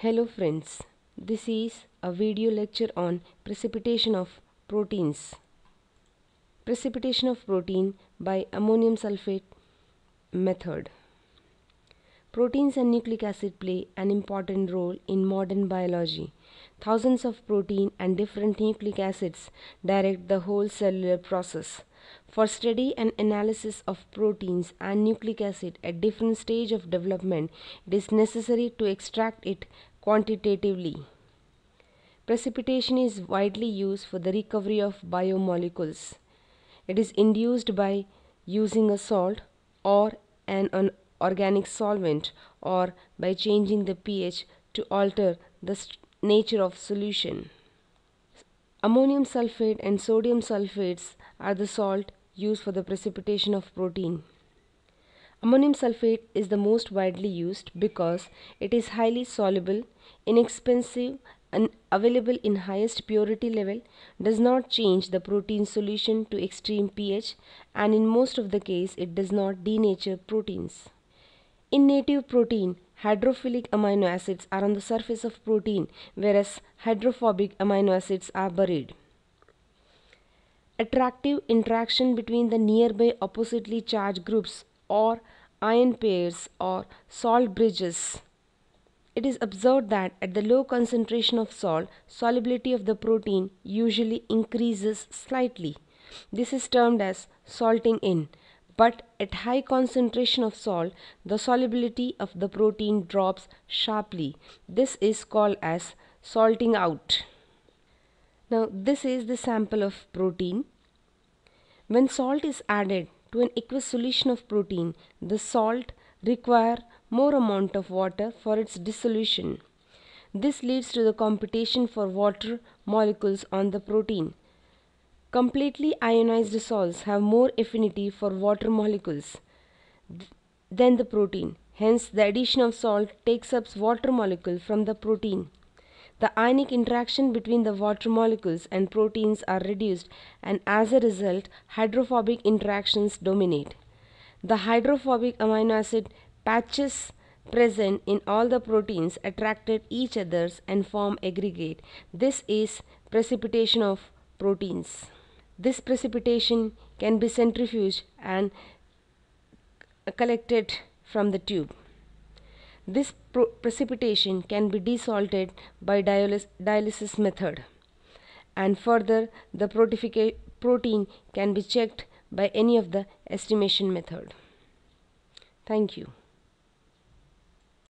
Hello friends, this is a video lecture on precipitation of proteins. Precipitation of protein by ammonium sulfate method. Proteins and nucleic acid play an important role in modern biology. Thousands of protein and different nucleic acids direct the whole cellular process for study and analysis of proteins and nucleic acid at different stage of development, it is necessary to extract it quantitatively. Precipitation is widely used for the recovery of biomolecules. It is induced by using a salt or an, an organic solvent or by changing the pH to alter the nature of solution. Ammonium sulfate and sodium sulfates are the salt used for the precipitation of protein. Ammonium sulfate is the most widely used because it is highly soluble, inexpensive and available in highest purity level, does not change the protein solution to extreme pH and in most of the case it does not denature proteins. In native protein, hydrophilic amino acids are on the surface of protein whereas hydrophobic amino acids are buried attractive interaction between the nearby oppositely charged groups or ion pairs or salt bridges. It is observed that at the low concentration of salt, solubility of the protein usually increases slightly. This is termed as salting in. But at high concentration of salt, the solubility of the protein drops sharply. This is called as salting out. Now this is the sample of protein. When salt is added to an aqueous solution of protein, the salt require more amount of water for its dissolution. This leads to the competition for water molecules on the protein. Completely ionized salts have more affinity for water molecules than the protein. Hence, the addition of salt takes up water molecule from the protein the ionic interaction between the water molecules and proteins are reduced and as a result hydrophobic interactions dominate. The hydrophobic amino acid patches present in all the proteins attracted each others and form aggregate. This is precipitation of proteins. This precipitation can be centrifuged and collected from the tube. This precipitation can be desalted by dialysis, dialysis method and further the protein can be checked by any of the estimation method. Thank you.